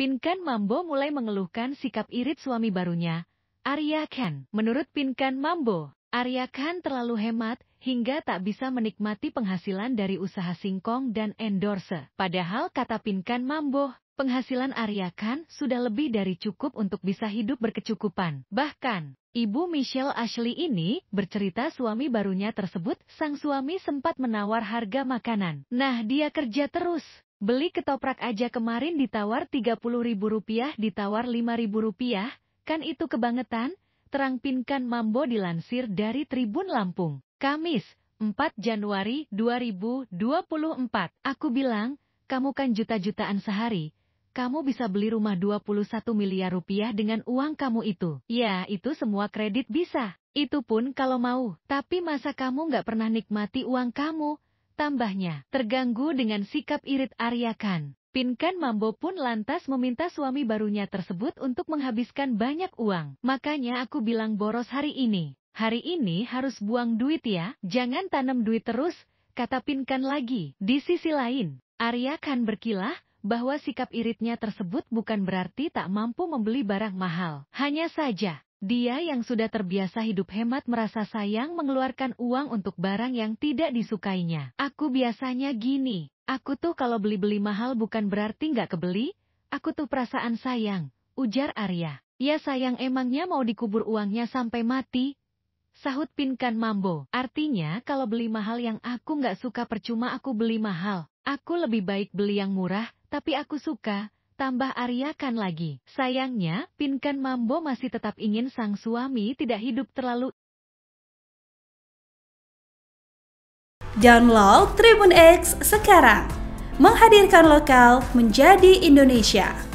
Pinkan Mambo mulai mengeluhkan sikap irit suami barunya, Arya Khan. Menurut Pinkan Mambo, Arya Khan terlalu hemat hingga tak bisa menikmati penghasilan dari usaha singkong dan endorse. Padahal kata Pinkan Mambo, penghasilan Arya Khan sudah lebih dari cukup untuk bisa hidup berkecukupan. Bahkan, ibu Michelle Ashley ini bercerita suami barunya tersebut, sang suami sempat menawar harga makanan. Nah dia kerja terus, Beli ketoprak aja kemarin ditawar Rp30.000 ditawar Rp5.000, kan itu kebangetan? Terang Pinkan Mambo dilansir dari Tribun Lampung. Kamis, 4 Januari 2024. Aku bilang, kamu kan juta-jutaan sehari. Kamu bisa beli rumah 21 miliar rupiah dengan uang kamu itu. Ya, itu semua kredit bisa. Itu pun kalau mau. Tapi masa kamu nggak pernah nikmati uang kamu? Tambahnya, terganggu dengan sikap irit Arya Khan. Pinkan Mambo pun lantas meminta suami barunya tersebut untuk menghabiskan banyak uang. Makanya aku bilang boros hari ini. Hari ini harus buang duit ya, jangan tanam duit terus, kata Pinkan lagi. Di sisi lain, Arya Khan berkilah, bahwa sikap iritnya tersebut bukan berarti tak mampu membeli barang mahal. Hanya saja, dia yang sudah terbiasa hidup hemat merasa sayang mengeluarkan uang untuk barang yang tidak disukainya. Aku biasanya gini, aku tuh kalau beli-beli mahal bukan berarti nggak kebeli, aku tuh perasaan sayang, ujar Arya. Ya sayang emangnya mau dikubur uangnya sampai mati? Sahut Pinkan Mambo. Artinya kalau beli mahal yang aku nggak suka percuma aku beli mahal. Aku lebih baik beli yang murah, tapi aku suka, tambah Aryakan lagi. Sayangnya, Pinkan Mambo masih tetap ingin sang suami tidak hidup terlalu Download Tribun X sekarang. Menghadirkan lokal menjadi Indonesia.